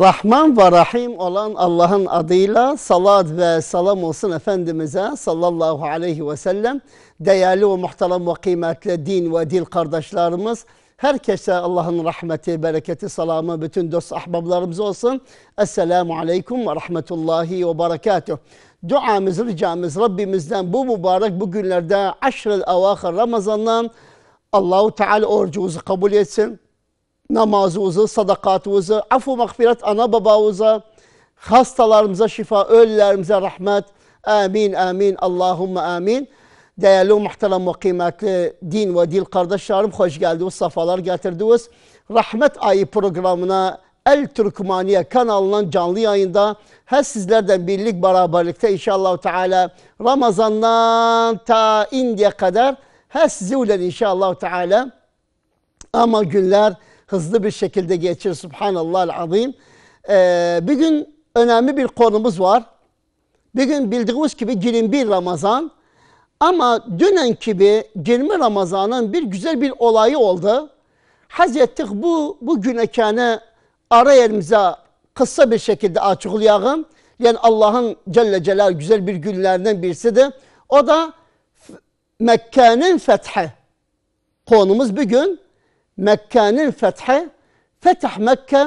Rahman ve Rahim olan Allah'ın adıyla salat ve selam olsun Efendimiz'e sallallahu aleyhi ve sellem. Değerli ve muhterem ve kıymetli din ve dil kardeşlerimiz. Herkese Allah'ın rahmeti, bereketi, salamı, bütün dost ahbablarımız olsun. Esselamu aleyküm ve rahmetullahi ve berekatuhu. Duamız, ricamız Rabbimizden bu mübarek bu günlerde aşr-ı avakır Ramazan'dan Allahu Teala orucumuzu kabul etsin namazımızı, sadakatımızı, afu mağfiret ana babamıza, hastalarımıza şifa, ölülerimize rahmet. Amin, amin, Allahümme amin. Değerli, muhterem ve kıymetli din ve dil kardeşlerim, hoş geldiniz, safalar getirdiniz. Rahmet Ayı programına El Türkmaniye kanalından canlı yayında her sizlerden birlik beraberlikte inşallah Teala Ramazan'dan ta indiye kadar her sizi ulen inşallah Teala ama günler hızlı bir şekilde geçir. Subhanallah azim. Ee, bir gün önemli bir konumuz var. Bir gün bildiğimiz gibi 21 Ramazan. Ama dünen gibi 20 Ramazan'ın bir güzel bir olayı oldu. Hazrettik bu, bu günekane ara yerimize kısa bir şekilde açıklayalım. Yani Allah'ın Celle Celal güzel bir günlerden birisi de o da Mekke'nin fethi. Konumuz bir gün Mekke'nin fethi, Fetih Mekke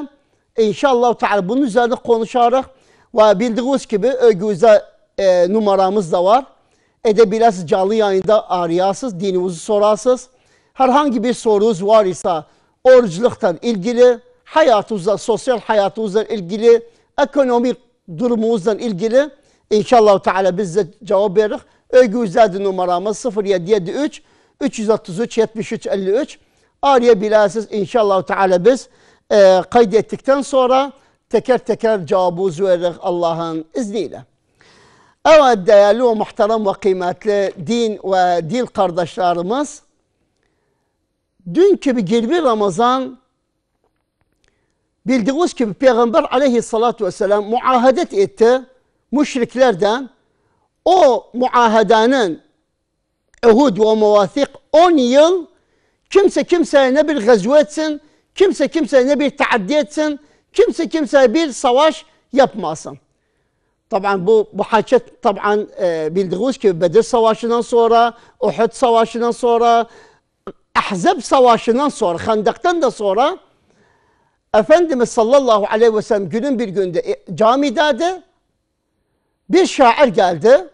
inşallah Teala bunun üzerine konuşarak ve bildiğiniz gibi ögüze e, numaramız da var. Edebilirsiniz canlı yayında arayarsınız, dininizi sorasız. Herhangi bir sorunuz var ise oruçlukla ilgili, hayatınızla, sosyal hayatınızla ilgili, ekonomik durumunuzla ilgili inşallah Teala biz de cevap veririz. Ögüze numaramız 0773 333 7353. Araya bilansız inşallah Teala biz e, kaydettikten sonra teker teker cevabımızı vererek Allah'ın izniyle. Evet değerli ve muhterem ve kıymetli din ve dil kardeşlerimiz, dünkü bir 20 Ramazan bildiğimiz gibi Peygamber aleyhissalatü vesselam muahadet etti müşriklerden. O muahedenin ehud ve muvathik 10 yıl Kimse kimseye ne bir gazve etsin, kimse kimseye ne bir taaddi etsin, kimse kimseye bir savaş yapmasın. Taban bu bu haçet taban e, bildiğiniz gibi Bedir Savaşı'ndan sonra, Uhud Savaşı'ndan sonra, Ahzab Savaşı'ndan sonra, Handak'tan da sonra Efendimiz sallallahu aleyhi ve sellem günün bir günde e, Bir şair geldi.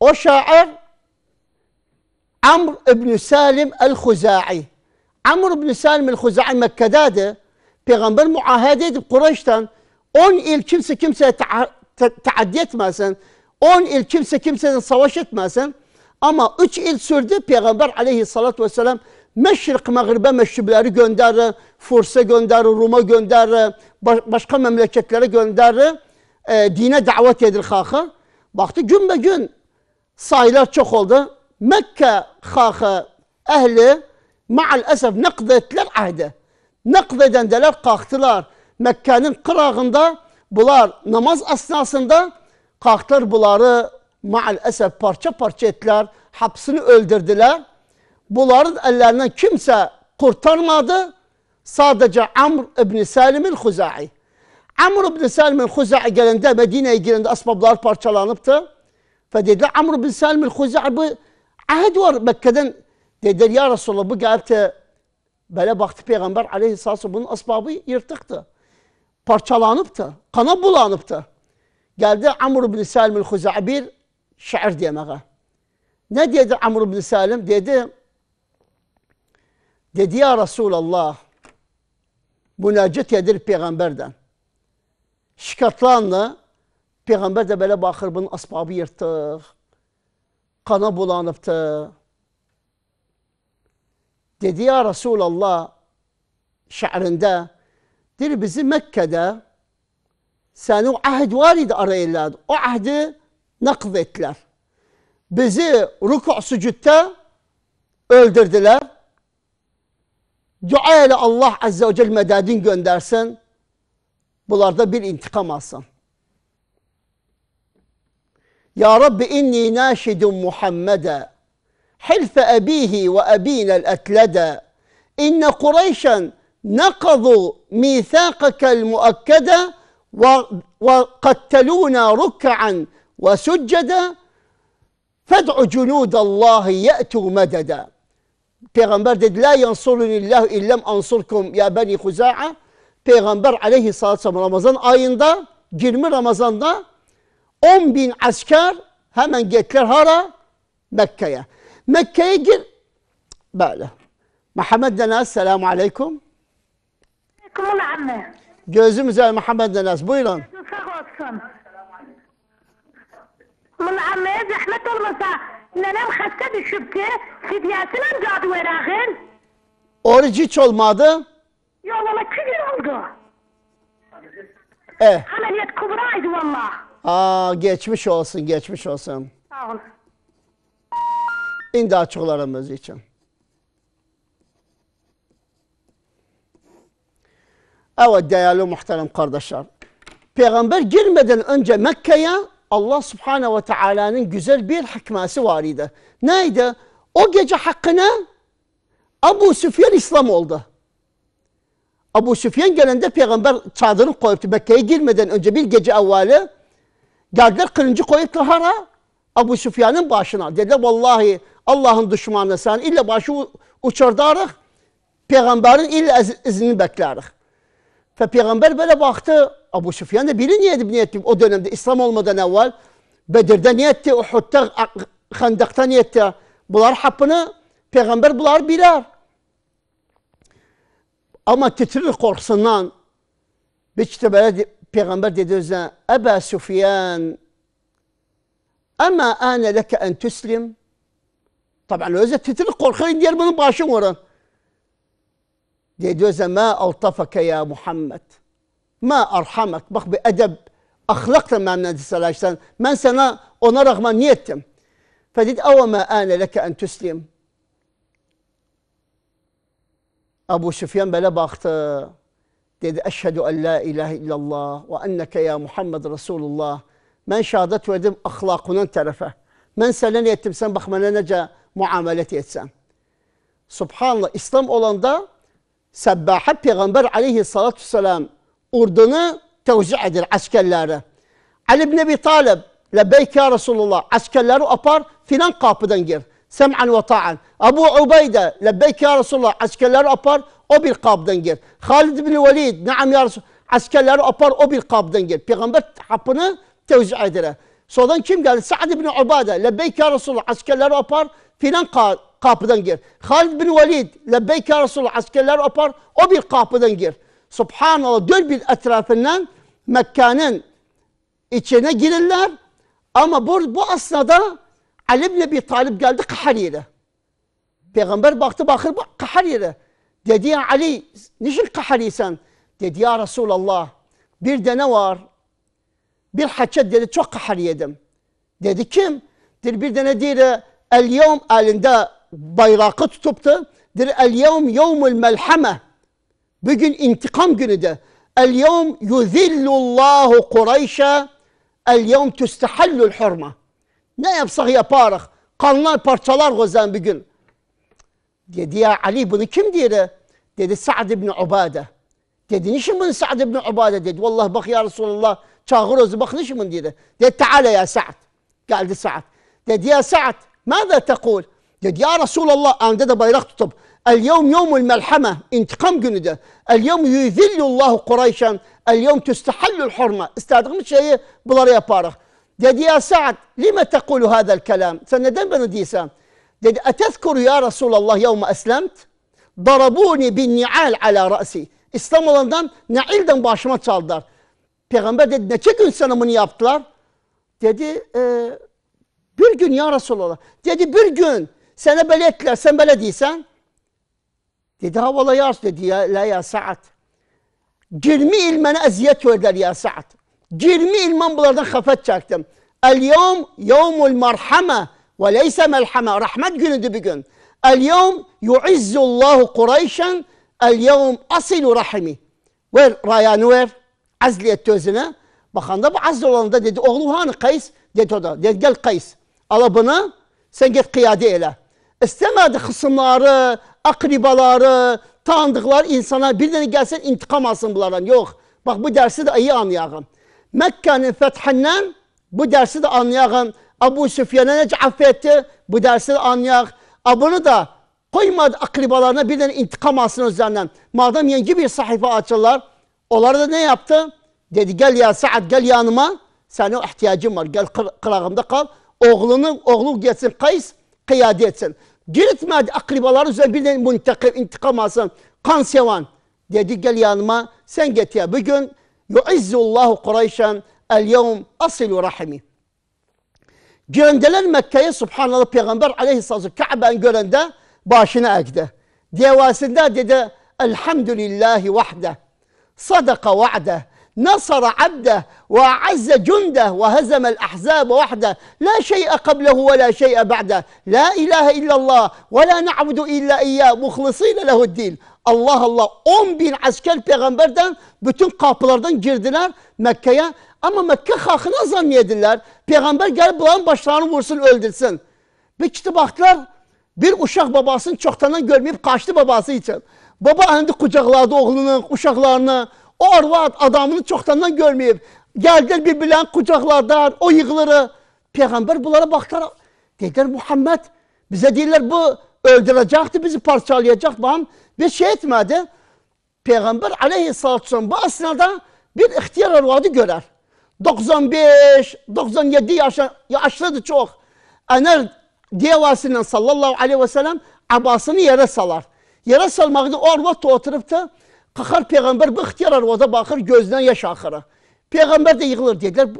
O şair Amr ibn Salim el-Huzai. Amr ibn Salim el-Huzai Mekke'dedir. Peygamber muahede edip Kureyş'ten 10 il kimse kimseye ta ta taaddi etmesin. 10 il kimse kimseye savaş etmesin. Ama 3 il sürdü Peygamber aleyhissalatü vesselam Meşrik Mağrib'e meşripleri gönderir, Fursa gönderir, Rum'a gönderir, baş başka memleketlere gönderir, e, dine davet edir halkı. Baktı gün be gün sayılar çok oldu. مكة xalqı, əhli maal əsəf nəqd etdilər əhdi. Nəqd edəndələr qalxdılar. Məkkənin qırağında bunlar namaz əsnasında qalxdılar bunları maal əsəf parça-parça etdilər, həbsini öldürdülər. Bunların əllərindən kimsə qurtarmadı. Sadəcə Amr ibn Səlimin Xuzai. Amr ibn Səlimin Xuzai gələndə Mədinəyə girəndə əsbablar parçalanıbdı. Və dedilər Amr ibn Səlimin Xuzai bu Ahed var Mekke'den dediler ya Resulallah bu geldi. Böyle baktı Peygamber aleyhissalatu bunun asbabı yırtıktı. Parçalanıptı. Kana bulanıptı. Geldi Amr bin Salim'in Huzabir şiir demeye. Ne dedi Amr bin Salim? Dedi dedi ya Resulallah münacit edir Peygamberden. Şikatlanla Peygamber de böyle bakır bunun asbabı yırtık kana bulanıptı. Dedi ya Resulallah şiirinde, dir bizi Mekke'de seni o ahd var idi arayırlardı. O ahdi nakv ettiler. Bizi ruku sucudda öldürdüler. Dua ile Allah Azze ve Celle medadin göndersin. Bunlarda bir intikam alsın. يا رب إني ناشد محمدا حلف أبيه وأبينا الأتلدا إن قريشا نقضوا ميثاقك المؤكدا وقتلونا ركعا وسجدا فادع جنود الله يأتوا مددا بيغمبر دد لا ينصرني الله إن لم أنصركم يا بني خزاعة بيغمبر عليه الصلاة والسلام Ramazan ayında 20 Ramazan'da 10 bin asker hemen gittiler hara Mekke'ye. Mekke'ye gir böyle. Muhammed Denas selamu aleyküm. Aleyküm amme. Gözüm üzere Muhammed Denas buyurun. olsun. Bunun anneye zahmet olmasa nenem hasta düşüp ki fidyasını mı cadı verağın? Oruç hiç olmadı. Yok ama iki gün oldu. Evet. Eh. Ameliyat kubraydı valla. Aa geçmiş olsun, geçmiş olsun. Sağ olun. İndi açıqlarımız için. Evet değerli muhterem kardeşler. Peygamber girmeden önce Mekke'ye Allah Subhanahu ve Taala'nın güzel bir hikmesi var idi. Neydi? O gece hakkına Abu Süfyan İslam oldu. Abu Süfyan gelende peygamber çadırını koyuptu. Mekke'ye girmeden önce bir gece evveli Geldiler kılıncı koyup hara Abu Süfyan'ın başına. Dediler vallahi Allah'ın düşmanı sen illa başı uçurdarıq. Peygamberin illa iznini beklerik. Ve peygamber böyle baktı. Abu Süfyan da biri niye etti, etti o dönemde İslam olmadan evvel. Bedir'de niye etti, Uhud'da, Hendek'te niye etti. Bunlar hakkını peygamber bunlar bilir. Ama titrir korkusundan. Bir işte böyle بيغمبر دي دوزا أبا سفيان أما أنا لك أن تسلم طبعا لو إذا تتلقوا الخير ديال من باشم ورا دي دوزا ما ألطفك يا محمد ما أرحمك بخ بأدب أخلقت مع من صلى الله ما سنة أنا رغم نيتم فديد أو ما أنا لك أن تسلم أبو سفيان بلا باخت أشهد أن لا إله إلا الله وأنك يا محمد رسول الله من شهادت ودم أخلاقنا ترفة من سلن يتمسن من نجا معاملة يتسام سبحان الله إسلام olan da سباحة Peygamber عليه الصلاة والسلام ordunu توزيع edir askerlere على ibn Abi طالب لبيك يا رسول الله عسكر askerleri أبار filan kapıdan gir سمعا وطاعا أبو عبيدة لبيك يا رسول الله عسكر askerleri أبار o bir kabdan gir. Halid bin Velid, naam ya Resul. Askerleri apar o bir kabdan gir. Peygamber hapını tevzi edere. Sonradan kim geldi? Sa'd bin Ubade. Lebbeyk ya Resulullah. Askerleri apar filan ka kapıdan gir. Halid bin Velid. Lebbeyk ya Resulullah. Askerleri apar o bir kapıdan gir. Subhanallah dön bir etrafından Mekke'nin içine girirler. Ama bu, bu asnada Ali bin Ebi Talib geldi Kahariye'de. Peygamber baktı bakır bak Kahariye'de. Dedi Ali, niçin kahriysen? Dedi ya Resulallah, bir de var? Bir haçet dedi, çok kahriyedim. Dedi kim? Dedi bir de ne diyor? El yevm elinde bayrağı tutuptu. Dedi el yevm yevmül melhame. Bugün intikam günüdür. El yevm yuzillullahu Kureyş'e el yevm tüstehallül hurma. Ne yapsak yaparız. Kanlar parçalar gözden bir gün. Dedi ya Ali bunu kim diyor? Dedi Sa'd ibn Ubade. Dedi niçin bunu Sa'd ibn Ubade dedi. Vallahi bak ya Resulullah çağır özü bak niçin bunu dedi. Dedi taala ya Sa'd. Geldi Sa'd. Dedi ya Sa'd ماذا تقول? Dedi ya Resulullah anında da bayrak tutup اليوم يوم الملحمة انتقام günü de. اليوم يذل الله قريشا اليوم تستحل الحرمة. İstediğimiz şeyi bunları yaparak Dedi ya Sa'd lima tekulu hada'l kelam. Sen neden bana diyorsun? Dedi, etezkuru ya Resulallah yevme eslemt. Darabuni bin ni'al ala ra'si. İslam olandan nailden başıma çaldılar. Peygamber dedi, neçe gün sana bunu yaptılar? Dedi, e, bir gün ya Resulallah. Dedi, bir gün. Sənə belə etdilər, sən belə deyirsən. Dedi, ha, valla ya Resulallah, dedi, ya, la ya Sa'ad. 20 il mənə əziyyət verdilər ya Sa'ad. 20 il mən bunlardan xəfət çəkdim. Əl-yom, yomul marhamə. Ve leyse melhame. Rahmet günüdü bugün. El yevm yu'izzullahu Kureyşen el yevm asilu rahimi. ve rayanı ver. Azli etti özüne. Bakanda bu azli olanında dedi oğlu hani Kays? Dedi o da. Dedi gel Kays. Ala bunu sen git kıyade eyle. İstemedi kısımları, akribaları, tanıdıkları insana bir tane gelsen intikam alsın bunlardan. Yok. Bak bu dersi de iyi anlayalım. Mekke'nin fethinden bu dersi de anlayalım. Abu Süfyan'a nece affetti? Bu dersi anlayak. Abunu da koymadı akribalarına birden intikam alsın üzerinden. Madem yeni bir sayfa açırlar. Onlar da ne yaptı? Dedi gel ya Sa'd gel yanıma. Sana ihtiyacın var. Gel kırağımda kal. Oğlunu, oğlu gelsin Kays kıyade etsin. Giritmedi akribalar üzerine birden müntekip intikam alsın. Kan sevan. Dedi gel yanıma sen get ya. Bugün yuizzullahu Kureyşen el yevm asilu rahimi. Gönderilen Mekke'ye subhanallah Peygamber aleyhisselatü Kabe'yi görende başını eğdi. Devasında dedi Elhamdülillahi vahde. Sadaka va'de. نصر عبده وأعز جنده وهزم الأحزاب وحده لا شيء قبله ولا شيء بعده لا إله إلا الله ولا نعبد إلا إياه مخلصين له الدين Allah Allah 10 bin asker peyğəmbərdən bütün qapılardan girdilər Məkkəyə. Amma Məkkə xalqına zam yedilər. Peyğəmbər gəlib bunların başlarını vursun, öldürsün. Bir kitə baxdılar, bir uşaq babasını çoxdandan görməyib qaçdı babası üçün. Baba əndi qucaqladı oğlunu, uşaqlarını. O arvad adamını çoxdandan görməyib. Gəldilər bir-birlərini qucaqladılar, o yığılırı. Peyğəmbər bunlara baxdılar, dedilər Muhammed, bizə deyirlər bu öldürəcəkdi, bizi parçalayacaq falan bir şey etmədi. Peyğəmbər aleyhissalatü vesselam bu əsnada bir ixtiyar arvadı görər. 95, 97 yaşa, yaşlıdır çox. Ənər devasıyla sallallahu aleyhi ve sellem abasını yere salar. Yere salmaqda o arvat da oturub da qaxar Peyğəmbər bu ixtiyar arvada baxır, gözdən yaş axırı. Peyğəmbər də yığılır, dedilər,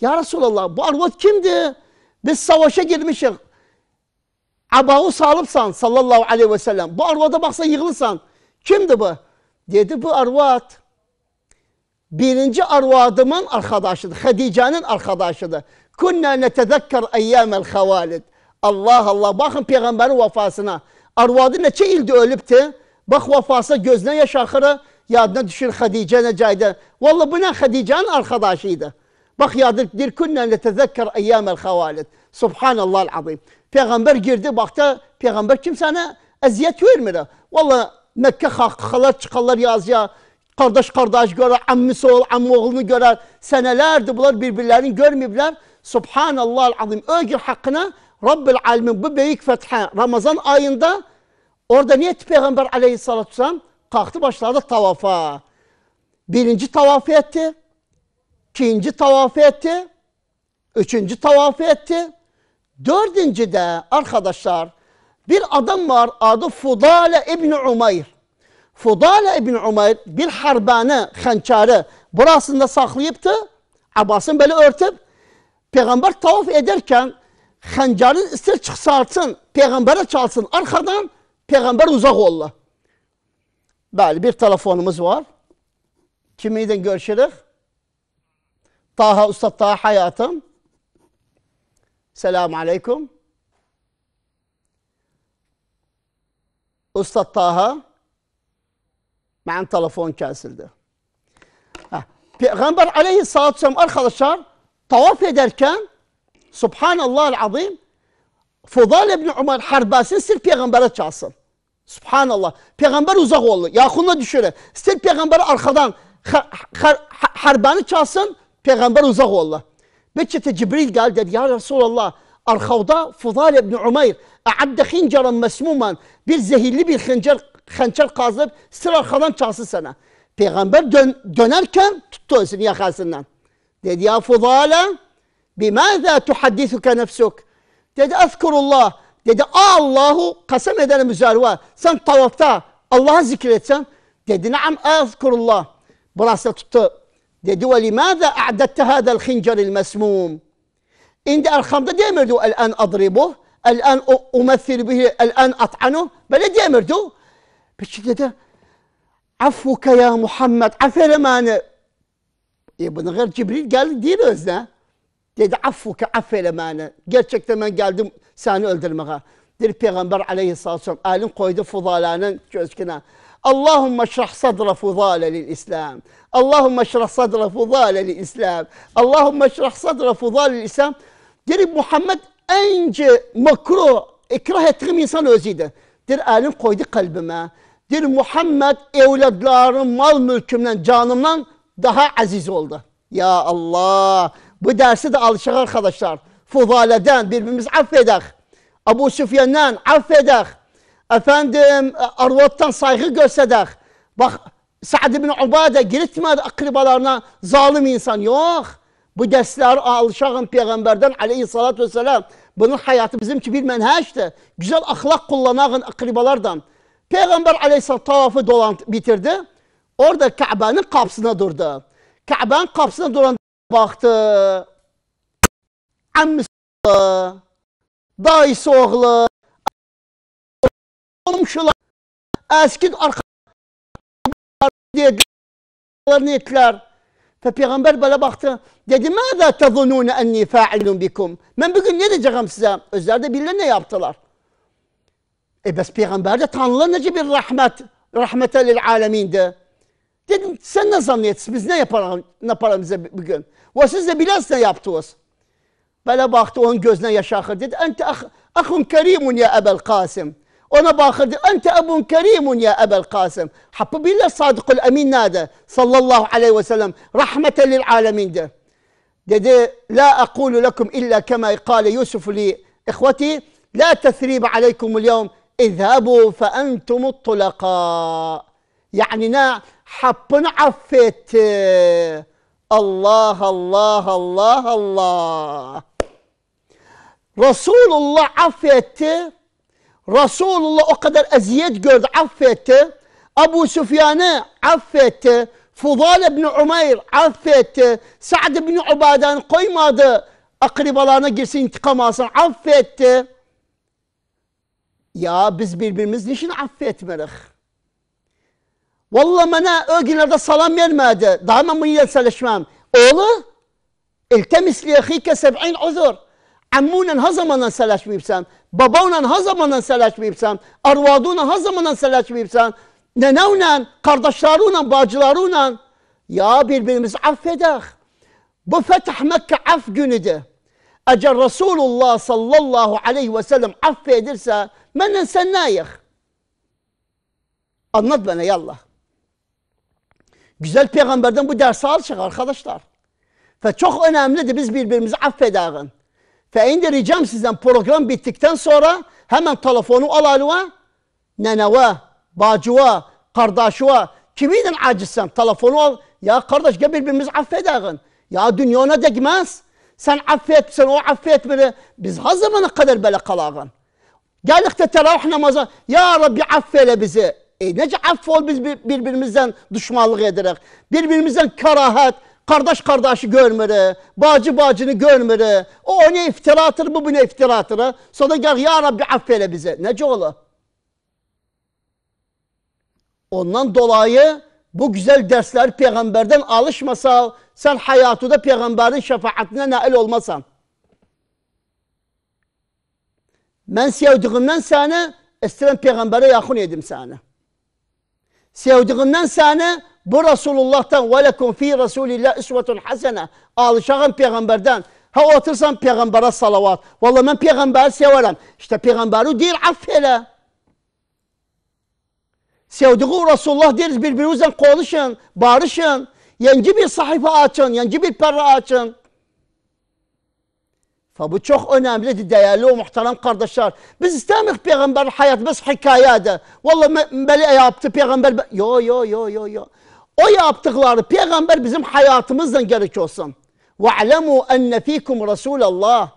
ya Resulallah bu arvat kimdir? Biz savaşa girmişik, Əbağı salıbsan sallallahu aleyhi və səlləm. Bu arvada baxsa yığılırsan. Kimdir bu? Dedi bu arvad. Birinci arvadımın arxadaşıdır. Xədicənin arxadaşıdır. Kunna netezəkkər əyyəməl xəvalid. Allah Allah. Baxın Peyğəmbərin vəfasına. Arvadı neçə ildir ölübdür. Bax vəfasına gözünə yaş axırı. Yadına düşür Xədicə necə idi. Valla bu nə Xədicənin arxadaşı idi. Bak ya dir künnen letezekker eyyâmel havalet. Subhanallah'l azim. Peygamber girdi baktı. Peygamber kimsana eziyet vermiyor. Valla Mekke halkalar çıkarlar yazıya. Kardeş kardeş görer, ammisi oğul, ammi oğlunu görer. Senelerdi bunlar birbirlerini görmeyipler. Subhanallah'l azim. Ögür hakkına Rabbil alemin bu büyük fetha Ramazan ayında orada niye Peygamber aleyhissalatü vesselam kalktı başladı tavafa. Birinci tavafı etti ikinci tavafı etti. Üçüncü tavafı etti. Dördüncü de arkadaşlar bir adam var adı Fudale İbni Umayr. Fudale İbni Umayr bir harbane, hançarı burasında saklayıptı. Abbas'ın böyle örtüp peygamber tavaf ederken hancarın ister çıksarsın, peygambere çalsın arkadan peygamber uzak oldu. Böyle bir telefonumuz var. Kimiyle görüşürüz. Taha Usta Taha hayatım. Selamun Aleyküm. Usta Taha ben telefon kesildi. Ha. Peygamber aleyhissalatü vesselam arkadaşlar tavaf ederken Subhanallah azim Fudal ibn Ömer harbasını sırf peygambere çalsın. Subhanallah. Peygamber uzak oldu. Yakınla düşürür. Sırf peygamberi arkadan har, har, har, harbanı çalsın. Peygamber uzak oldu. Beçete Cibril geldi dedi ya Resulallah Arkavda Fudal ibn Umayr. a'adde hincaren mesmuman bir zehirli bir hıncer, hançer kazıp sır arkadan çalsın sana. Peygamber dön, dönerken tuttu özünü yakasından. Dedi ya Fudale bimâzâ tuhaddisuke nefsuk. Dedi ezkurullah. Dedi Allahu kasem ederim üzeri var. Sen tavafta Allah'ı zikretsen. Dedi naam ezkurullah. Burası tuttu دوا لماذا أعددت هذا الخنجر المسموم عند دي مردو الآن أضربه الآن أمثل به الآن أطعنه بل ديمردو بشدة عفوك يا محمد ما أنا ابن غير جبريل قال دي أنا Dedi شكت من قال Gerçekten ben geldim seni دي البيغمبر عليه الصلاة والسلام elin قويد فضالانا جوزكنا Allahümme şrah sadra fudale lil İslam. Allahümme şrah sadra fudale lil İslam. Allahümme şrah sadra fudale lil İslam. Gelip Muhammed ence makro ikrah ettiğim insan özüydü. Der elin koydu kalbime. Der Muhammed evlatlarım, mal mülkümden, canımdan daha aziz oldu. Ya Allah! Bu dersi de alışık arkadaşlar. Fudaleden birbirimiz affedek. Abu Süfyan'dan affedek. Efendim e, arvattan saygı gösterdik. Bak Sa'd ibn Ubade giritmedi akribalarına zalim insan. Yok. Bu dersler alışağın Peygamberden aleyhissalatü vesselam. Bunun hayatı bizim ki bir menheçti. Güzel ahlak kullanağın akribalardan. Peygamber aleyhissalatü tavafı dolan bitirdi. Orada Kabe'nin kapısına durdu. Kabe'nin kapısına duran baktı. Əmmisi oğlu, dayısı oğlu, olmuşlar. Eski arkalarını ettiler. Peygamber böyle baktı. Dedi ماذا تظنون enni fa'ilun bikum? Ben bugün ne diyeceğim size? Özler de bilirler ne yaptılar. E bes peygamber de Tanrı'nın nece bir rahmet, rahmete lil alemindi. Dedim sen ne zannediyorsun? Biz ne yapalım, ne yapalım bize bugün? Ve siz de bilirsin ne yaptınız. Böyle baktı onun gözüne yaşakır dedi. Ente ah, ahun kerimun ya Ebel Kasım. أنا باخذ أنت أب كريم يا أبا القاسم حبب إلا الصادق الأمين نادى صلى الله عليه وسلم رحمة للعالمين ده ده, لا أقول لكم إلا كما قال يوسف لإخوتي لا تثريب عليكم اليوم اذهبوا فأنتم الطلقاء يعني نا حب عفت الله الله الله الله رسول الله عفت Resulullah o kadar eziyet gördü, affetti. Abu Süfyan'ı affetti. Fudal bin Umeyr affetti. Sa'd bin Ubadan koymadı. Akribalarına girsin intikam alsın. Affetti. Ya biz birbirimiz niçin affetmerik? Valla bana o günlerde salam vermedi. Daha mı mıyla çalışmam? Oğlu, iltemis li 70 seb'in uzur. Ammûnen ha zamandan selaşmayıpsan, babavnen ha zamandan selaşmayıpsan, arvadûnen ha zamandan selaşmayıpsan, nenevnen, kardeşlerûnen, bacılarûnen. Ya birbirimizi affedək. Bu Fetih Mekke af günüdür. Eğer Rasulullah sallallahu aleyhi ve sellem affedirse, menen sen nayık. Anlat bana yallah. Güzel peygamberden bu dersi alacak arkadaşlar. Ve çok önemlidir biz birbirimizi affedeğin. Feyinde ricam sizden program bittikten sonra hemen telefonu al alıva. Neneve, bacıva, kardeşuva. Kimiden acizsen telefonu al. Ya kardeş gel birbirimizi affedelim. Ya dünya ona değmez. Sen affet, sen o affet beni. Biz ha zamana kadar böyle kalağın. Geldik de teravih namaza. Ya Rabbi affeyle bizi. E nece affol biz birbirimizden düşmanlık ederek. Birbirimizden karahat, Kardeş kardeşi görmeli, bacı bacını görmeli. O ona iftira atır, bu buna iftira atır. Sonra gel ya Rabbi affeyle bize. Nece ola? Ondan dolayı bu güzel dersler peygamberden alışmasa sen hayatında peygamberin şefaatine nail olmasan. Ben sevdiğimden seni, istedim peygambere yakın edim seni. Sevdiğimden seni, bu Resulullah'tan ve lekum fi Resulillah isvetun hasene. Alışağın peygamberden. Ha otursan peygambere salavat. Vallahi ben peygamberi severim. İşte peygamberi değil affele. Sevdiği Resulullah deriz birbirimizle konuşun, barışın. Yeni bir sayfa açın, yeni bir perra açın. Fa bu çok önemlidir değerli o muhterem kardeşler. Biz istemiyoruz peygamber hayat biz hikayede. Vallahi böyle yaptı peygamber. Yo yo yo yo yo. O yaptıkları peygamber bizim hayatımızdan gerek olsun. وَعْلَمُوا أَنَّ ف۪يكُمْ رَسُولَ اللّٰهِ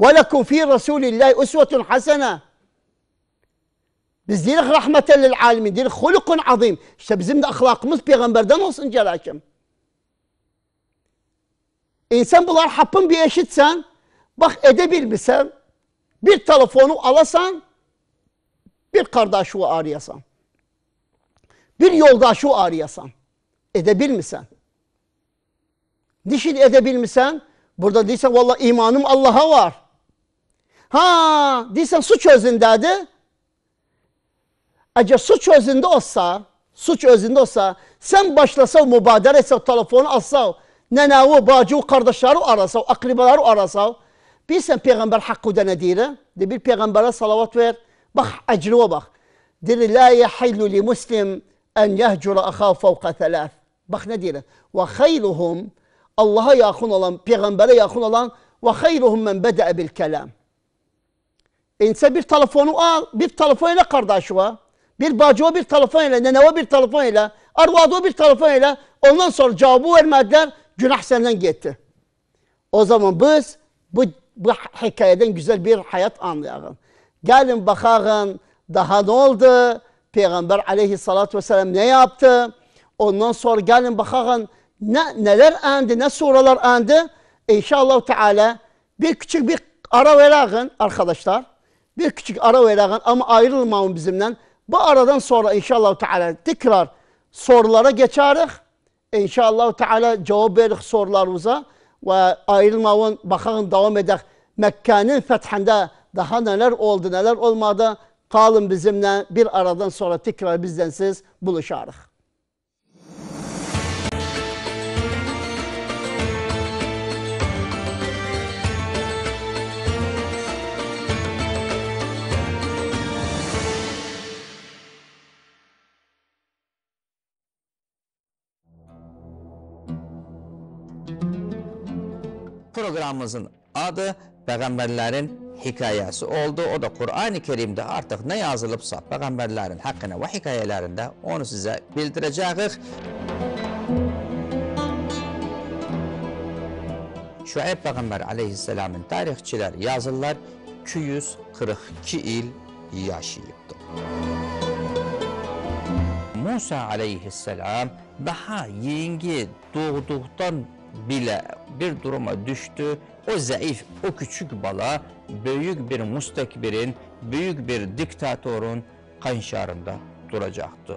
وَلَكُمْ ف۪ي رَسُولِ اللّٰهِ اُسْوَةٌ حَسَنَةٌ Biz değil rahmeten lil alemin, değil hulukun azim. İşte bizim de ahlakımız peygamberden olsun gerekim. İnsan bunlar hapın bir eşitsen, bak edebilmişsen, bir telefonu alasan, bir kardeşi arayasan bir yoldaşı arayasan, edebil misən? Dişil edebil misən? Burada deyirsən, valla imanım Allaha var. Ha, deyirsən, suç özündədir. Əgər suç özündə olsa, suç özündə olsa, sən başlasav, mübadirə etsəv, telefonu alsav, nənəvi, bacı, qardaşları arasav, akribaları arasav, bilirsən Peyğəmbər haqqıda nə deyir? de bir Peyğəmbərə salavat ver, bax, əcrüvə bak. Dedi la yəhillu li muslim, en yehcura aha fevka thalath Bak ne diyelim. Ve hayruhum Allah'a yakın olan, peygambere yakın olan ve hayruhum men bede'e bil kelam. İnse bir telefonu al, bir telefonla kardeşi var. Bir bacıva bir telefonla, neneve bir telefonla, arvada bir telefonla. Ondan sonra cevabı vermediler, günah senden gitti. O zaman biz bu, bu hikayeden güzel bir hayat anlayalım. Gelin bakalım daha ne oldu? Peyğəmbər aleyhissalatü vəsələm nə yaptı? Ondan sonra gəlin baxaqın nə, nələr əndi, nə suralar əndi? E, inşallah Teala bir küçük bir ara verəqin arkadaşlar. Bir küçük ara verəqin amma ayrılmayın bizimlə. Bu aradan sonra inşallah Teala tekrar sorulara geçərik. İnşallah Teala cavab veririk sorularımıza və ayrılmayın, baxaqın davam edək. Məkkənin fəthəndə daha nələr oldu, nələr olmadı? Kalın bizimle bir aradan sonra tekrar bizden siz buluşarıq. Proqramımızın adı Peyğəmbərlərin hikayesi oldu. O da Kur'an-ı Kerim'de artık ne yazılıpsa peygamberlerin hakkına ve hikayelerinde onu size bildireceğiz. Şuayb Peygamber aleyhisselamın tarihçiler yazırlar 242 il yaşayıptı. Musa aleyhisselam daha yengi doğduktan bile bir duruma düştü o zayıf, o küçük bala büyük bir mustekbirin, büyük bir diktatörün kanşarında duracaktı.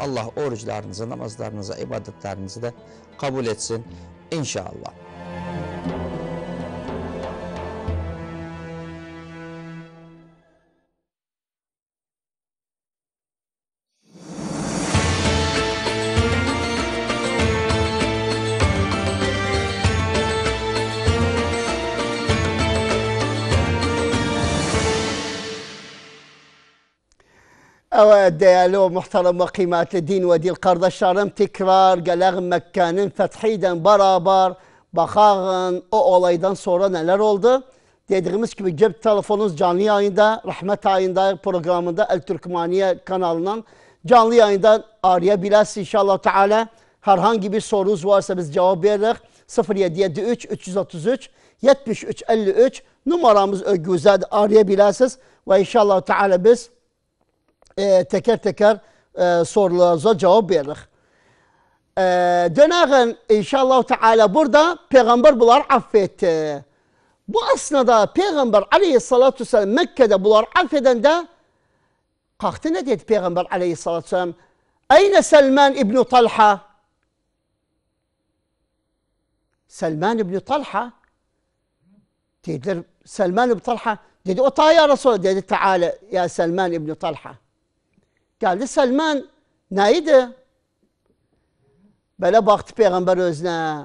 Allah oruçlarınızı, namazlarınızı, ibadetlerinizi de kabul etsin inşallah. Ama değerli o muhterem ve kıymetli din ve dil kardeşlerim tekrar gelek Mekke'nin fethiden beraber bakağın o olaydan sonra neler oldu? Dediğimiz gibi cep telefonunuz canlı yayında Rahmet Ayında programında El Türkmaniye kanalından canlı yayında arayabilirsiniz inşallah Teala. Herhangi bir sorunuz varsa biz cevap veririz. 0773 333 73 53 numaramız o güzel arayabilirsiniz ve inşallah Teala biz إيه، تكر تكر إيه، صور سورلارزا جواب بيرلخ إيه، دناغن إن شاء الله تعالى برده پیغمبر بلار عفت بو اسنادا پیغمبر عليه الصلاة والسلام مكة دا بلار عفتن دا قاقتنا ديت پیغمبر عليه الصلاة والسلام أين سلمان ابن طلحة سلمان ابن طلحة تيدر سلمان ابن طلحة ديت دي يا رسول الله تعالى يا سلمان ابن طلحه Geldi ne neydi? Böyle baktı Peygamber özüne.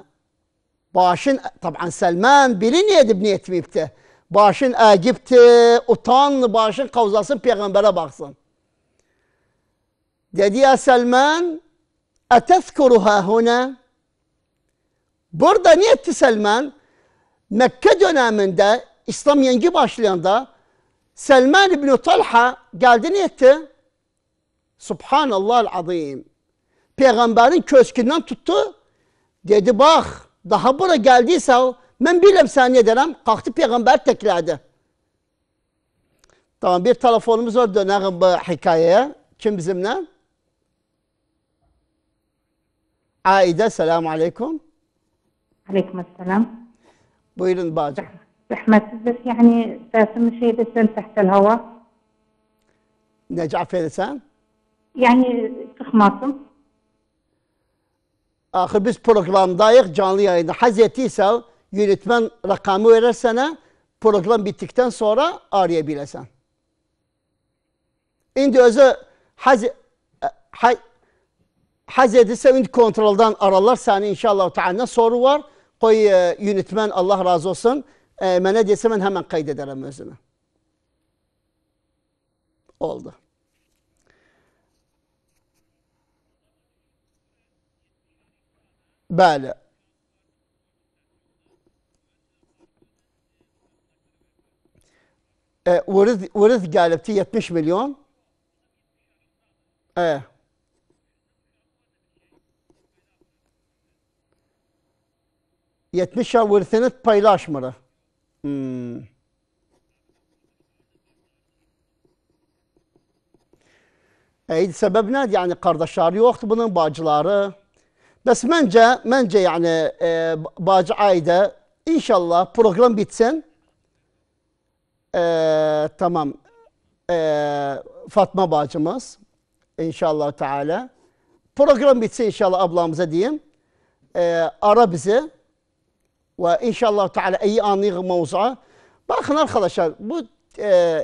Başın, tabi Selman biri niye dibni etmeyipti? Başın Egipti, utanlı başın kavzası Peygamber'e baksın. Dedi ya Selman, etezkuruha huna. Burada niye etti Selman? Mekke döneminde İslam yengi başlayanda Selman İbni Talha geldi ne etti? Subhanallah azim. Peygamberin köşkünden tuttu. Dedi bak daha bura geldiyse ben bilem sen ne derim. Kalktı peygamber tekrardı. Tamam bir telefonumuz var dönerim bu hikayeye. Kim bizimle? Aide selamu aleyküm. Aleyküm selam. Buyurun bacım. Zahmetsiz yani sesim şeyde sen tahtel hava. Necaf sen? Yani çıkmasın. Axı biz programdayıq canlı yayında. Hazreti isə yönetmen rakamı verirsen, program bitdikdən sonra araya biləsən. İndi özü Haz Haz Hazreti isə indi kontroldan aralar səni inşallah Teala soru var. Koy e, yönetmen Allah razı olsun. E, mənə desə mən həmən qeyd özünü. Oldu. Bəli. E, uruz, uruz gəlibdi 70 milyon. E. Yetmiş ya vırsınız paylaşmırı. Hmm. E, sebep nedir? Yani kardeşler yoktu bunun, bacıları. Bəs məncə, məncə yani e, bacı Ayda inşallah program bitsin. E, tamam. E, Fatma bacımız inşallah Teala. Program bitsin inşallah ablamıza diyeyim. E, ara bizi ve inşallah Teala iyi anlayıq mavzuğa. Bakın arkadaşlar bu e,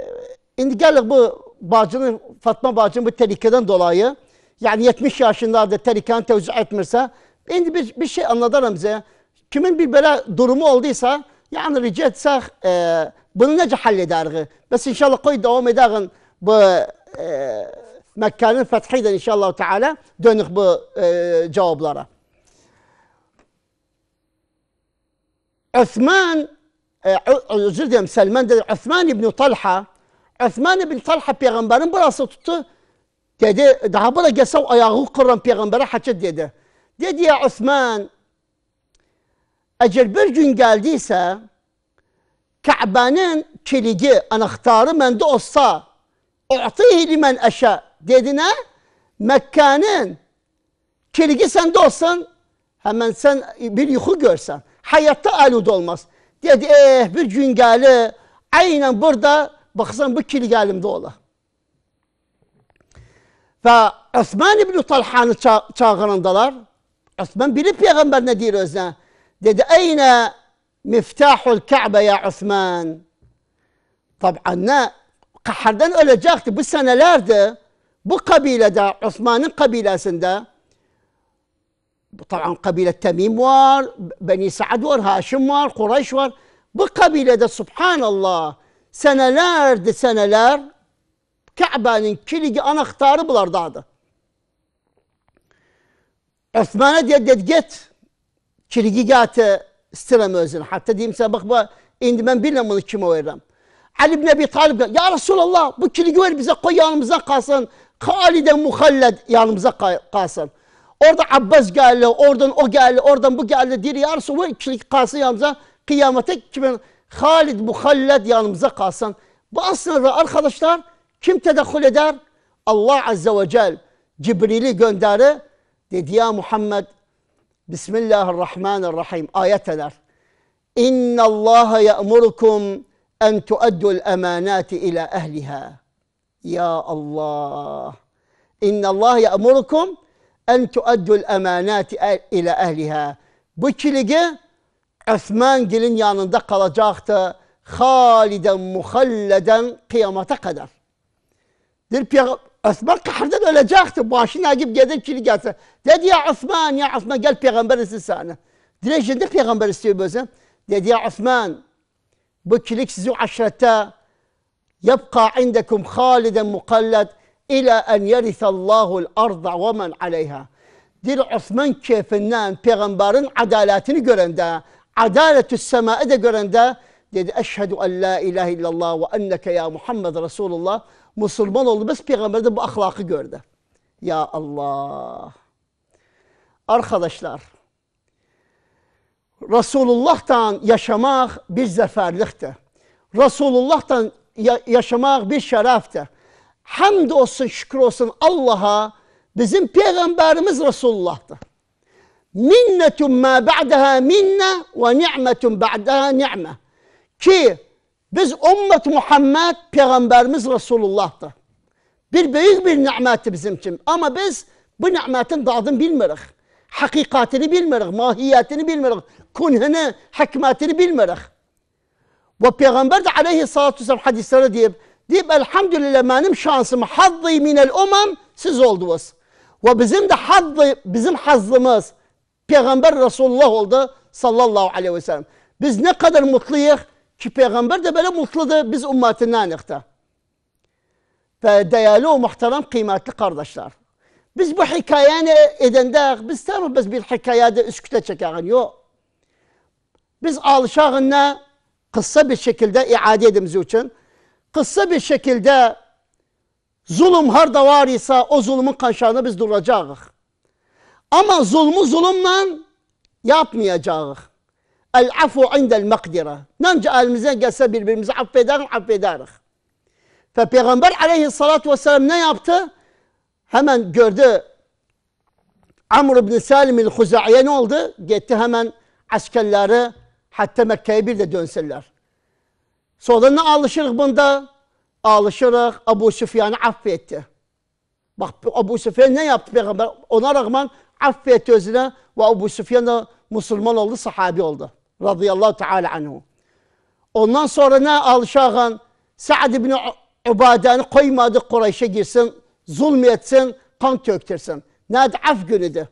indi gəlir bu bacının Fatma bacının bu tehlikeden dolayı yani 70 yaşında Terikan tevzi etmirse şimdi bir, bir şey anladarım size. Kimin bir böyle durumu olduysa yani rica etsek e, bunu nece hallederiz? Bes inşallah koy devam edelim bu e, Mekke'nin fethiyle inşallah Teala dönük bu e, cevaplara. Osman e, özür dilerim Selman dedi Osman İbni Talha Osman İbni Talha peygamberin burası tuttu Dedi, daha bu da gəlsəv ayağı qıran Peyğəmbərə həkət dedi. Dedi, ya Osman, əgər bir gün gəldiysə, Kəbənin kilidi, anahtarı məndə olsa, U'tihi li mən əşə. Dedi nə? Məkkənin kilidi səndə olsun, həmən sən bir yuxu görsən. Həyatda əlud olmaz. Dedi, eh, bir gün gəlir, aynən burada, baxsan bu kili gəlimdə ola. Ve Osman İbni Talha'nın ça çağırındalar. Osman bilip peygamber ne diyor özüne? Dedi, eyne miftahul Ka'be ya Osman. Tabii ne? Kahardan ölecekti. Bu senelerde, Bu kabilede, Osman'ın kabilesinde, tabii kabile Temim var, Beni Sa'd var, Haşim var, Kureyş var. Bu kabilede subhanallah senelerde, seneler Kabe'nin kilidi anahtarı bulardadır. Osman'a diye dedi git. Kilidi gati istirem özün. Hatta diyeyim sana bak bu indi ben bilmem bunu kime veririm. Ali ibn Ebi Talib ya Resulallah bu kilidi ver bize koy yanımıza kalsın. Halide muhalled yanımıza kalsın. Orada Abbas geldi, oradan o geldi, oradan bu geldi Diri ya Resulallah kilik kalsın yanımıza. Kıyamete kimin Halid muhalled yanımıza kalsın. Bu aslında arkadaşlar Kim tedekkül eder? Allah Azze ve Celle Cibril'i gönderir. Dedi ya Muhammed Bismillahirrahmanirrahim ayet eder. İnna Allah ya'murukum en tu'addul emanati ila ehliha. Ya Allah. İnna Allah ya'murukum en tu'addul emanati ila ehliha. Bu kiligi Osman gelin yanında kalacaktı. Haliden muhalleden kıyamata kadar. دل بيغ... Osman kahırdan ölecekti. Başına gidip gelin kili gelse. Dedi ya Osman ya Osman gel peygamber istiyor sana. Direşinde peygamber istiyor bize. Dedi ya Osman bu kilik sizi aşrete yapka indekum haliden mukallat ila en yerithallahu arda ve men aleyha. Dil Osman keyfinden peygamberin adaletini görende, adaletü sema'ı da görende dedi eşhedü en la ilahe illallah ve enneke ya Muhammed Resulullah Müslüman oldu. Biz Peyğəmbərdə bu axlaqı gördü. Ya Allah! Arkadaşlar, Resulullah'tan yaşamak bir zəfərlikdir. Resulullah'tan ya yaşamak bir şərəfdir. Həmd olsun, şükür olsun Allaha, bizim Peyğəmbərimiz Resulullah'dır. Minnetun ma ba'daha minna ve ni'metun ba'daha ni'me. Ki Biz ümmet Muhammed peygamberimiz Resulullah'tır. Bir büyük bir nimetti bizim için. Ama biz bu nimetin dadını bilmirik. Hakikatini bilmirik, mahiyetini bilmirik, kunhini, hikmetini bilmirik. Ve Peygamber de aleyhissalatu vesselam hadisleri deyip, deyip elhamdülillah benim şansım hazzı minel umam siz oldunuz. Ve bizim de haddi, bizim hazzımız Peygamber Resulullah oldu sallallahu aleyhi ve sellem. Biz ne kadar mutluyuz, ki peygamber de böyle mutludur biz ümmetinden Ve değerli o muhterem kıymetli kardeşler. Biz bu hikayeni edende biz tabi biz bir hikayede üsküte çekeğin yok. Biz alışağına kısa bir şekilde iade edimiz için kısa bir şekilde zulüm her da var ise o zulmün kanşağına biz duracağız. Ama zulmü zulümle yapmayacağız. El afu indel makdira. Nanca elimizden gelse birbirimizi affeder, affederik. Ve Peygamber aleyhissalatü vesselam ne yaptı? Hemen gördü Amr ibn Salim el-Huzai'ye ne oldu? Gitti hemen askerleri hatta Mekke'ye bir de dönseler. Sonra ne alışırız bunda? Alışırız Abu Süfyan'ı affetti. Bak Abu Sufyan ne yaptı Peygamber? Ona rağmen affetti özüne ve Abu Sufyan da Müslüman oldu, sahabi oldu radıyallahu teala anhu. Ondan sonra ne Alşağan Sa'd ibn Ubade'ni koymadı Kureyş'e girsin, zulmetsin, kan töktürsün. Nerede af günüdü.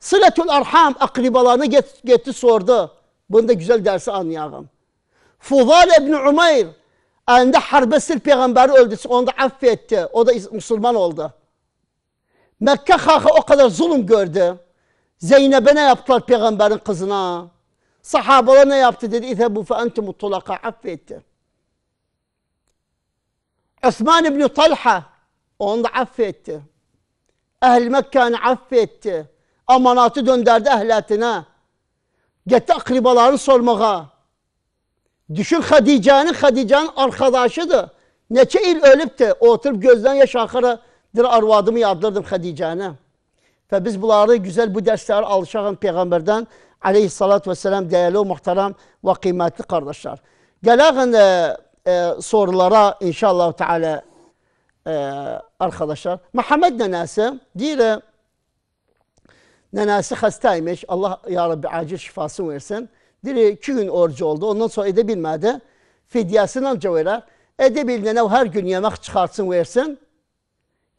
Sıletül Arham, akribalarını getti sordu. Bunu da güzel dersi anlayalım. Fudal ibn Umayr elinde harbesil peygamberi öldü, Onu da affetti. O da Müslüman oldu. Mekke halkı o kadar zulüm gördü. Zeynep'e ne yaptılar peygamberin kızına? Sahabalar ne yaptı dedi? İzebu fe entumu tulaka affetti. Osman ibn Talha onu da affetti. Ehl-i Mekke'ni affetti. Amanatı dönderdi ehletine. Gitti akribalarını sormaya. Düşün Hadice'nin, Hadice'nin arkadaşıdır. Neçe il ölüp de oturup gözden yaş akaradır arvadımı yadırdım Hadice'ne. Ve biz bunları güzel bu dersler alışan peygamberden aleyhissalatü vesselam değerli muhterem ve kıymetli kardeşler. Gelen e, e, sorulara inşallah teala e, arkadaşlar. Muhammed nenesi değil nenesi hastaymış. Allah ya Rabbi acil şifasını versin. Diri iki gün orucu oldu. Ondan sonra edebilmedi. Fidyasını anca verer. Edebildiğine her gün yemek çıkartsın versin.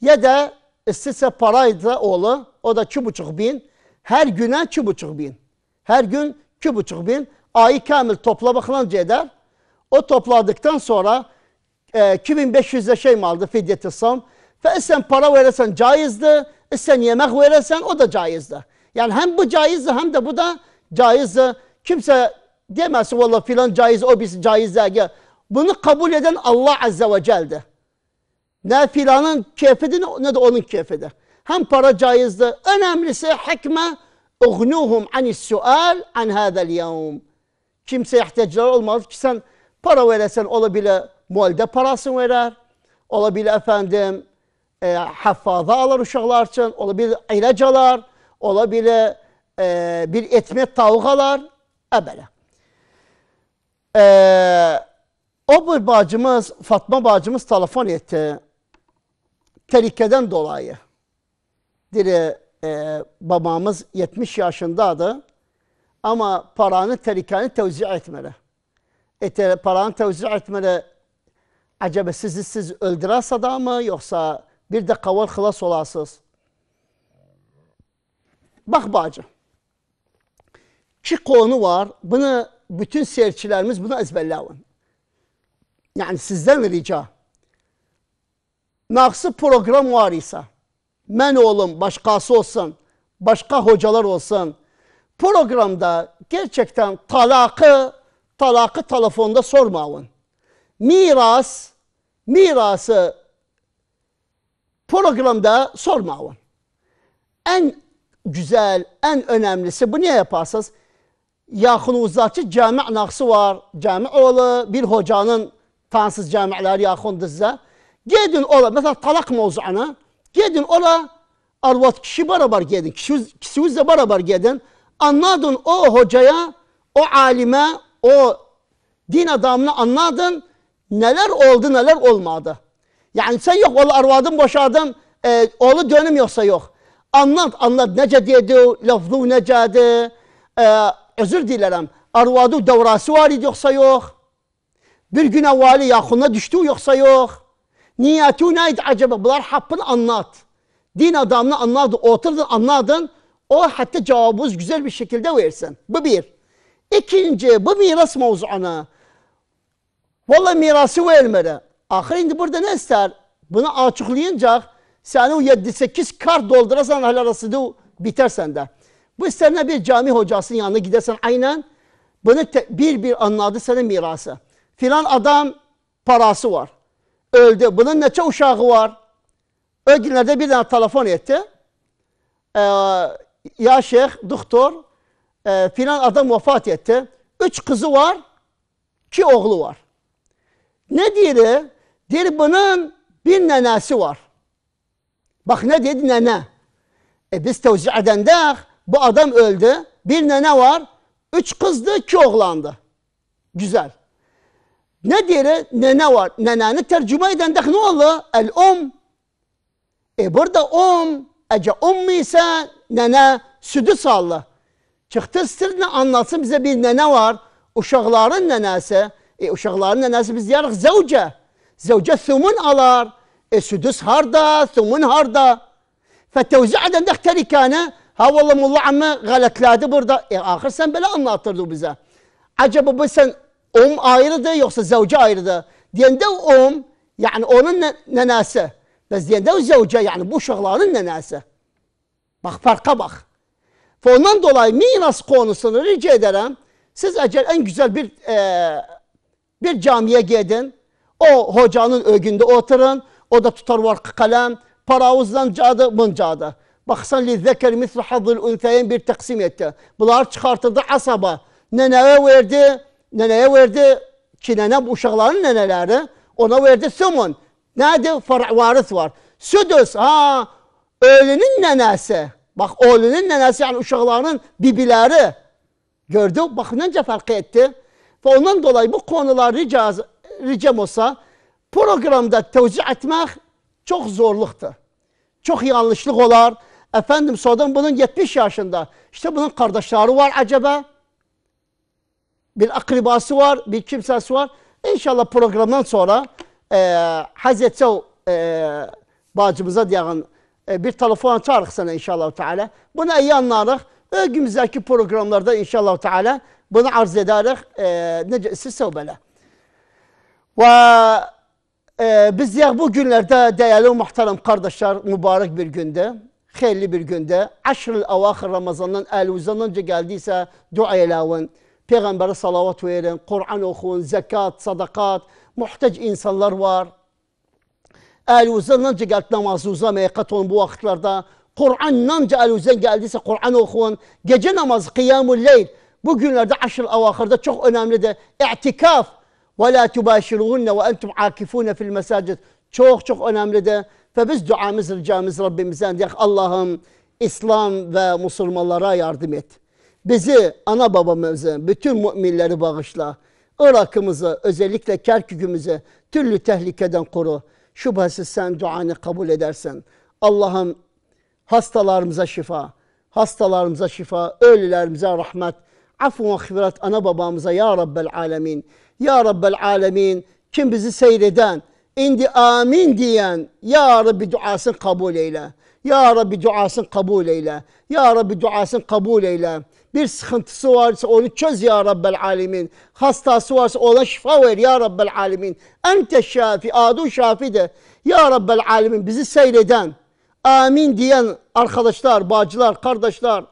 Ya da istese paraydı oğlu. O da iki buçuk bin. Her güne iki buçuk bin. Her gün 2,5 bin ayı kamil toplamak lanca eder. O topladıktan sonra e, 2500 de şey mi aldı fidyeti sam. Fe isen para verirsen caizdi. İsen yemek verirsen o da caizdi. Yani hem bu caizdi hem de bu da caizdi. Kimse demesi valla filan caiz o biz caiz derge. Bunu kabul eden Allah Azze ve Cel'di. Ne filanın keyfidi ne de onun keyfidi. Hem para caizdi. Önemlisi hikme Ugnuhum anis sual an hadal yevm. Kimse ihtiyaçları olmaz ki sen para veresen olabile muhalde parasını verer. Olabile efendim e, haffaza alır uşaklar için. Olabile ilaç alır. Olabile e, bir etme tavuk alır. Ebele. Eee o bir bacımız, Fatma bacımız telefon etti. Tehlikeden dolayı. dedi e, babamız 70 yaşındaydı ama paranı terikani tevzi etmeli. E, paranı tevzi etmeli acaba sizi siz öldürerse da mı yoksa bir de kaval hılas olasız? Bak bacı. Şu konu var. Bunu bütün seyircilerimiz bunu ezberleyin. Yani sizden rica. Naksı program var ise, ben oğlum başkası olsun, başka hocalar olsun. programda gerçekten talakı, talakı telefonda sormayın. Miras, mirası programda sormayın. En güzel, en önemlisi bu niye yaparsanız yaxınınızdakı cami naqsı var. Cami oğlu bir hocanın tansız camiləri yaxındır sizə. Gedin ola, məsələn, talaq mövzuuna Gedin ola arvat kişi beraber gedin. Kişinizle beraber gedin. Anladın o hocaya, o alime, o din adamını anladın. Neler oldu neler olmadı. Yani sen yok ola arvadın boşadın. E, oğlu dönüm yoksa yok. Anlat anlat nece dedi, lafzu necədir. E, özür dilerim. Arvadı devrası var idi yoksa yok. Bir gün evvali yakınına düştü yoksa yok. Niyeti Niyetuneydi acaba? Bunlar hakkını anlat. Din adamını anladın, oturdun anladın. O hatta cevabımız güzel bir şekilde versin. Bu bir. İkinci, bu miras mevzuuna. Vallahi mirası vermedi. Ahir indi burada ne ister? Bunu açıklayınca seni 7-8 kar doldurasan hal arası biter sende. Bu isterine bir cami hocasının yanına gidersen aynen bunu bir bir anladı senin mirası. Filan adam parası var öldü. Bunun neçə uşağı var? O günlərdə bir dənə telefon etti E, ya şeyh, doktor, e, filan adam vefat etti Üç kızı var, iki oğlu var. Ne deyir? Deyir bunun bir nənəsi var. Bak ne dedi nene E, biz tevzi edəndə bu adam öldü. Bir nene var, üç kızdı, iki oğlandı. Güzel. نديره ننور ننان الترجمه اذا دخنو الله الام اي برده ام اجا امي سا ننا سدس الله تختصرنا ان لازم بزا بين ننور وشغلارن ناسا اي وشغلارن ناسا بزياره زوجه زوجه ثمن الار اي سدس هاردا ثمن هاردا فتوزيع عدن دختري كان ها والله مولا عمه غلط لادي برده اي اخر سن بلا ان بزا عجب بسن um ayrıdır yoksa zevce ayrıdır. Diyende um yani onun nenesi. Biz diyende zevce yani bu uşaqların nenesi. Bak farka bak. Ve ondan dolayı miras konusunu rica ederim. Siz eğer en güzel bir e, bir camiye gidin. O hocanın ögünde oturun. O da tutar var kalem. Paravuzdan cadı buncadı. Baksan li zeker misli hazıl ünseyin bir taksim etti. Bunlar çıkartıldı asaba. Neneye verdi? nənəyə verdi ki, nənə bu uşaqların nənələri ona verdi sumun. Nədir? Far varis var. Südüs, ha, ölünün nənəsi. Bax, ölünün nənəsi, yəni uşaqlarının bibiləri. Gördük, bax, necə fərq etdi. Və ondan dolayı bu konular ricaz, ricam olsa, proqramda tövcih etmək çox zorluqdur. Çox yanlışlıq olar. Efendim, sonradan bunun 70 yaşında, işte bunun kardeşleri var acaba. bir akribası var, bir kimsesi var. İnşallah programdan sonra e, Hazreti Sev e, bacımıza diyen e, bir telefon açarız sana inşallah Teala. Bunu iyi anlarız. Önümüzdeki programlarda inşallah Teala bunu arz ederiz. E, nece, siz sevbele. Ve e, biz ya bu günlerde değerli muhterem kardeşler mübarek bir günde, hayırlı bir günde, aşr-ı avahir Ramazan'dan, el-uzanınca geldiyse dua eyleyin. Peygamber'e salavat verin, Kur'an okuyun, zekat, sadakat, muhtaç insanlar var. Eğer uzanınca geldi namazı uzamaya katılın bu vakitlerde. Kur'an'lanca el uzan geldiyse Kur'an okuyun. Gece namazı, kıyamul leyl. Bu günlerde aşır avakırda çok önemli de i'tikaf. Ve la tubâşiruhunne ve entum akifûne fil mesacid. Çok çok önemli de. Ve biz duamız, ricamız Rabbimizden. Allah'ım İslam ve Müslümanlara yardım et. Bizi, ana babamızı, bütün müminleri bağışla. Irak'ımızı, özellikle Kerkük'ümüzü türlü tehlikeden koru. Şüphesiz sen duanı kabul edersen. Allah'ım hastalarımıza şifa, hastalarımıza şifa, ölülerimize rahmet, afu ve hıfret ana babamıza ya Rabbel alemin. Ya Rabbel alemin kim bizi seyreden, indi amin diyen ya Rabbi duasını kabul eyle. Ya Rabbi duasını kabul eyle. Ya Rabbi duasını kabul eyle. Bir sıkıntısı varsa onu çöz ya Rabbel Alemin. Hastası varsa ona şifa ver ya Rabbel Alemin. Ente şafi, adu şafi de. Ya Rabbel Alemin bizi seyreden, amin diyen arkadaşlar, bacılar, kardeşler.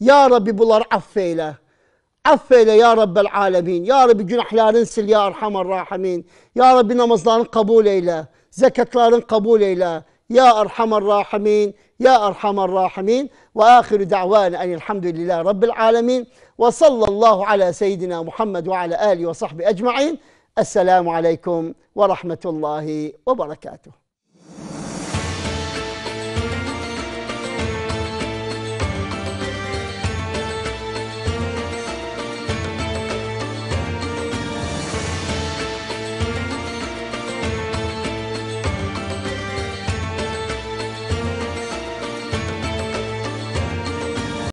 Ya Rabbi bunları affeyle. Affeyle ya Rabbel Alemin. Ya Rabbi günahların sil ya Erhamer Rahimin. Ya Rabbi namazlarını kabul eyle. Zekatlarını kabul eyle. Ya Erhamer Rahimin. يا أرحم الراحمين وآخر دعوانا أن الحمد لله رب العالمين وصلى الله على سيدنا محمد وعلى آله وصحبه أجمعين السلام عليكم ورحمة الله وبركاته